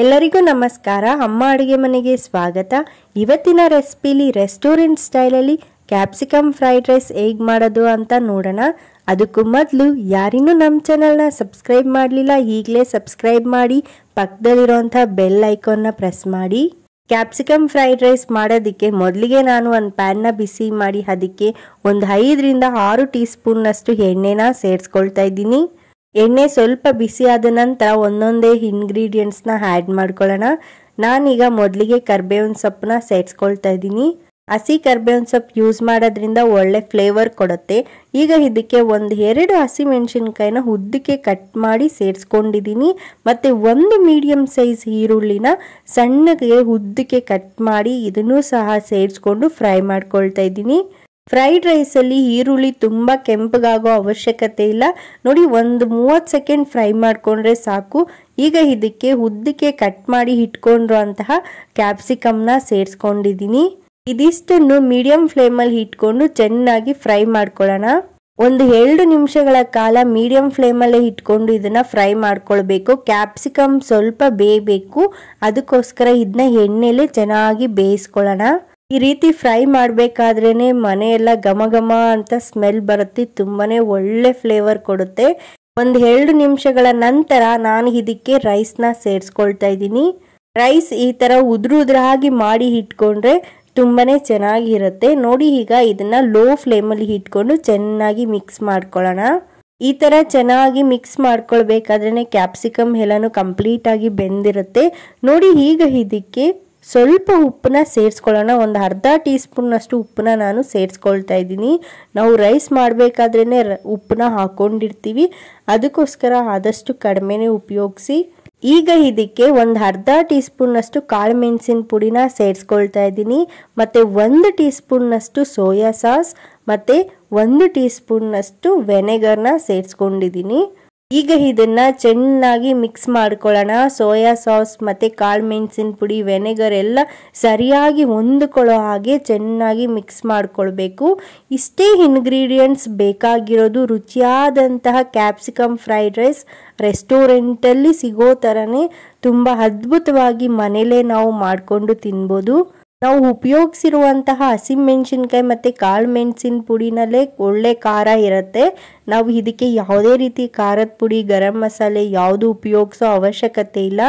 ಎಲ್ಲರಿಗೂ ನಮಸ್ಕಾರ ಅಮ್ಮ ಅಡುಗೆ ಮನೆಗೆ ಸ್ವಾಗತ ಇವತ್ತಿನ ರೆಸಿಪಿಲಿ ರೆಸ್ಟೋರೆಂಟ್ ಸ್ಟೈಲಲ್ಲಿ ಕ್ಯಾಪ್ಸಿಕಮ್ ಫ್ರೈಡ್ ರೈಸ್ ಹೇಗೆ ಮಾಡೋದು ಅಂತ ನೋಡೋಣ ಅದಕ್ಕೂ ಮೊದಲು ಯಾರಿನೂ ನಮ್ಮ ಚಾನಲ್ನ ಸಬ್ಸ್ಕ್ರೈಬ್ ಮಾಡಲಿಲ್ಲ ಈಗಲೇ ಸಬ್ಸ್ಕ್ರೈಬ್ ಮಾಡಿ ಪಕ್ಕದಲ್ಲಿರೋಂಥ ಬೆಲ್ ಐಕಾನ್ನ ಪ್ರೆಸ್ ಮಾಡಿ ಕ್ಯಾಪ್ಸಿಕಮ್ ಫ್ರೈಡ್ ರೈಸ್ ಮಾಡೋದಕ್ಕೆ ಮೊದಲಿಗೆ ನಾನು ಒಂದು ಪ್ಯಾನ್ನ ಬಿಸಿ ಮಾಡಿ ಅದಕ್ಕೆ ಒಂದು ಐದರಿಂದ ಆರು ಟೀ ಸ್ಪೂನ್ನಷ್ಟು ಎಣ್ಣೆನ ಸೇರಿಸ್ಕೊಳ್ತಾ ಇದ್ದೀನಿ ಎಣ್ಣೆ ಸ್ವಲ್ಪ ಬಿಸಿಯಾದ ನಂತರ ಒಂದೊಂದೇ ಇಂಗ್ರೀಡಿಯೆಂಟ್ಸ್ನ ಆ್ಯಡ್ ಮಾಡ್ಕೊಳ್ಳೋಣ ನಾನೀಗ ಮೊದಲಿಗೆ ಕರ್ಬೇವಿನ ಸೊಪ್ಪನ್ನ ಸೇರಿಸ್ಕೊಳ್ತಾ ಇದ್ದೀನಿ ಹಸಿ ಕರ್ಬೇವಿನ ಸೊಪ್ಪು ಯೂಸ್ ಮಾಡೋದ್ರಿಂದ ಒಳ್ಳೆ ಫ್ಲೇವರ್ ಕೊಡುತ್ತೆ ಈಗ ಇದಕ್ಕೆ ಒಂದು ಎರಡು ಹಸಿ ಮೆಣಸಿನ್ಕಾಯಿನ ಉದ್ದಕ್ಕೆ ಕಟ್ ಮಾಡಿ ಸೇರಿಸ್ಕೊಂಡಿದ್ದೀನಿ ಮತ್ತು ಒಂದು ಮೀಡಿಯಮ್ ಸೈಜ್ ಈರುಳ್ಳಿನ ಸಣ್ಣಗೆ ಉದ್ದಕ್ಕೆ ಕಟ್ ಮಾಡಿ ಇದನ್ನು ಸಹ ಸೇರಿಸ್ಕೊಂಡು ಫ್ರೈ ಮಾಡ್ಕೊಳ್ತಾ ಇದ್ದೀನಿ ಫ್ರೈಡ್ ರೈಸಲ್ಲಿ ಈರುಳ್ಳಿ ತುಂಬ ಕೆಂಪಗಾಗೋ ಅವಶ್ಯಕತೆ ಇಲ್ಲ ನೋಡಿ ಒಂದು ಮೂವತ್ತು ಸೆಕೆಂಡ್ ಫ್ರೈ ಮಾಡಿಕೊಂಡ್ರೆ ಸಾಕು ಈಗ ಇದಕ್ಕೆ ಉದ್ದಕ್ಕೆ ಕಟ್ ಮಾಡಿ ಇಟ್ಕೊಂಡ್ರು ಅಂತಹ ಕ್ಯಾಪ್ಸಿಕಮ್ನ ಸೇರಿಸ್ಕೊಂಡಿದ್ದೀನಿ ಇದಿಷ್ಟನ್ನು ಮೀಡಿಯಂ ಫ್ಲೇಮಲ್ಲಿ ಇಟ್ಕೊಂಡು ಚೆನ್ನಾಗಿ ಫ್ರೈ ಮಾಡ್ಕೊಳ್ಳೋಣ ಒಂದು ಎರಡು ನಿಮಿಷಗಳ ಕಾಲ ಮೀಡಿಯಂ ಫ್ಲೇಮಲ್ಲೇ ಇಟ್ಕೊಂಡು ಇದನ್ನ ಫ್ರೈ ಮಾಡ್ಕೊಳ್ಬೇಕು ಕ್ಯಾಪ್ಸಿಕಮ್ ಸ್ವಲ್ಪ ಬೇಯಬೇಕು ಅದಕ್ಕೋಸ್ಕರ ಇದನ್ನ ಎಣ್ಣೆಲೆ ಚೆನ್ನಾಗಿ ಬೇಯಿಸ್ಕೊಳ್ಳೋಣ ಈ ರೀತಿ ಫ್ರೈ ಮಾಡಬೇಕಾದ್ರೇ ಮನೆಯೆಲ್ಲ ಘಮ ಘಮ ಅಂತ ಸ್ಮೆಲ್ ಬರುತ್ತೆ ತುಂಬಾ ಒಳ್ಳೆ ಫ್ಲೇವರ್ ಕೊಡುತ್ತೆ ಒಂದು ಎರಡು ನಿಮಿಷಗಳ ನಂತರ ನಾನು ಇದಕ್ಕೆ ರೈಸ್ನ ಸೇರಿಸ್ಕೊಳ್ತಾ ಇದ್ದೀನಿ ರೈಸ್ ಈ ಥರ ಉದುರು ಉದುರಾಗಿ ಮಾಡಿ ಇಟ್ಕೊಂಡ್ರೆ ತುಂಬಾ ಚೆನ್ನಾಗಿರುತ್ತೆ ನೋಡಿ ಈಗ ಇದನ್ನು ಲೋ ಫ್ಲೇಮಲ್ಲಿ ಇಟ್ಕೊಂಡು ಚೆನ್ನಾಗಿ ಮಿಕ್ಸ್ ಮಾಡ್ಕೊಳ್ಳೋಣ ಈ ಥರ ಚೆನ್ನಾಗಿ ಮಿಕ್ಸ್ ಮಾಡ್ಕೊಳ್ಬೇಕಾದ್ರೆ ಕ್ಯಾಪ್ಸಿಕಮ್ ಎಲ್ಲನೂ ಕಂಪ್ಲೀಟಾಗಿ ಬೆಂದಿರುತ್ತೆ ನೋಡಿ ಈಗ ಇದಕ್ಕೆ ಸ್ವಲ್ಪ ಉಪ್ಪನ್ನ ಸೇರಿಸ್ಕೊಳ್ಳೋಣ ಒಂದು ಅರ್ಧ ಟೀ ಸ್ಪೂನ್ನಷ್ಟು ಉಪ್ಪನ್ನ ನಾನು ಸೇರಿಸ್ಕೊಳ್ತಾ ಇದ್ದೀನಿ ನಾವು ರೈಸ್ ಮಾಡಬೇಕಾದ್ರೇ ಉಪ್ಪನ್ನ ಹಾಕ್ಕೊಂಡಿರ್ತೀವಿ ಅದಕ್ಕೋಸ್ಕರ ಆದಷ್ಟು ಕಡಿಮೆನೇ ಉಪಯೋಗಿಸಿ ಈಗ ಇದಕ್ಕೆ ಒಂದು ಅರ್ಧ ಟೀ ಸ್ಪೂನ್ನಷ್ಟು ಕಾಳು ಮೆಣಸಿನ ಪುಡಿನ ಸೇರಿಸ್ಕೊಳ್ತಾ ಇದ್ದೀನಿ ಮತ್ತು ಒಂದು ಟೀ ಸ್ಪೂನ್ನಷ್ಟು ಸೋಯಾ ಸಾಸ್ ಮತ್ತು ಒಂದು ಟೀ ಸ್ಪೂನ್ನಷ್ಟು ವೆನೆಗರ್ನ ಸೇರಿಸ್ಕೊಂಡಿದ್ದೀನಿ ಈಗ ಇದನ್ನ ಚೆನ್ನಾಗಿ ಮಿಕ್ಸ್ ಮಾಡ್ಕೊಳ್ಳೋಣ ಸೋಯಾ ಸಾಸ್ ಮತ್ತು ಕಾಳು ಮೆಣಸಿನ ಪುಡಿ ವೆನೆಗರ್ ಎಲ್ಲ ಸರಿಯಾಗಿ ಹೊಂದ್ಕೊಳ್ಳೋ ಹಾಗೆ ಚೆನ್ನಾಗಿ ಮಿಕ್ಸ್ ಮಾಡ್ಕೊಳ್ಬೇಕು ಇಷ್ಟೇ ಇನ್ಗ್ರೀಡಿಯೆಂಟ್ಸ್ ಬೇಕಾಗಿರೋದು ರುಚಿಯಾದಂತಹ ಕ್ಯಾಪ್ಸಿಕಮ್ ಫ್ರೈಡ್ ರೈಸ್ ರೆಸ್ಟೋರೆಂಟಲ್ಲಿ ಸಿಗೋ ಥರನೇ ತುಂಬ ಅದ್ಭುತವಾಗಿ ಮನೇಲೇ ನಾವು ಮಾಡಿಕೊಂಡು ತಿನ್ಬೋದು ನಾವು ಉಪಯೋಗಿಸಿರುವಂತಹ ಹಸಿಮೆಣಸಿನ್ಕಾಯಿ ಮತ್ತು ಕಾಳು ಮೆಣಸಿನ ಪುಡಿನಲ್ಲೇ ಒಳ್ಳೆ ಖಾರ ಇರುತ್ತೆ ನಾವು ಇದಕ್ಕೆ ಯಾವುದೇ ರೀತಿ ಖಾರದ ಪುಡಿ ಗರಂ ಮಸಾಲೆ ಯಾವುದು ಉಪಯೋಗಿಸೋ ಅವಶ್ಯಕತೆ ಇಲ್ಲ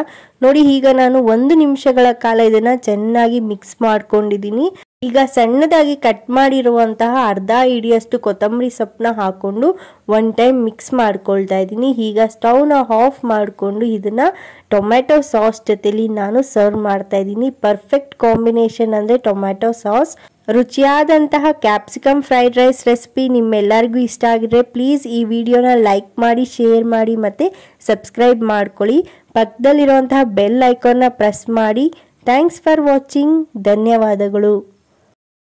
ನೋಡಿ ಈಗ ನಾನು ಒಂದು ನಿಮಿಷಗಳ ಕಾಲ ಇದನ್ನು ಚೆನ್ನಾಗಿ ಮಿಕ್ಸ್ ಮಾಡ್ಕೊಂಡಿದ್ದೀನಿ ಈಗ ಸಣ್ಣದಾಗಿ ಕಟ್ ಮಾಡಿರುವಂತಹ ಅರ್ಧ ಇಡಿಯಷ್ಟು ಕೊತ್ತಂಬರಿ ಸೊಪ್ಪನ್ನ ಹಾಕೊಂಡು ಒನ್ ಟೈಮ್ ಮಿಕ್ಸ್ ಮಾಡ್ಕೊಳ್ತಾ ಇದ್ದೀನಿ ಈಗ ಸ್ಟವ್ನ ಆಫ್ ಮಾಡಿಕೊಂಡು ಇದನ್ನು ಟೊಮ್ಯಾಟೊ ಸಾಸ್ ಜೊತೆಲಿ ನಾನು ಸರ್ವ್ ಮಾಡ್ತಾ ಇದ್ದೀನಿ ಪರ್ಫೆಕ್ಟ್ ಕಾಂಬಿನೇಷನ್ ಅಂದರೆ ಟೊಮ್ಯಾಟೊ ಸಾಸ್ ರುಚಿಯಾದಂತಹ ಕ್ಯಾಪ್ಸಿಕಮ್ ಫ್ರೈಡ್ ರೈಸ್ ರೆಸಿಪಿ ನಿಮ್ಮೆಲ್ಲರಿಗೂ ಇಷ್ಟ ಆಗಿದ್ರೆ ಪ್ಲೀಸ್ ಈ ವಿಡಿಯೋನ ಲೈಕ್ ಮಾಡಿ ಶೇರ್ ಮಾಡಿ ಮತ್ತು ಸಬ್ಸ್ಕ್ರೈಬ್ ಮಾಡ್ಕೊಳ್ಳಿ ಪಕ್ಕದಲ್ಲಿರುವಂತಹ ಬೆಲ್ ಐಕಾನ್ನ ಪ್ರೆಸ್ ಮಾಡಿ ಥ್ಯಾಂಕ್ಸ್ ಫಾರ್ ವಾಚಿಂಗ್ ಧನ್ಯವಾದಗಳು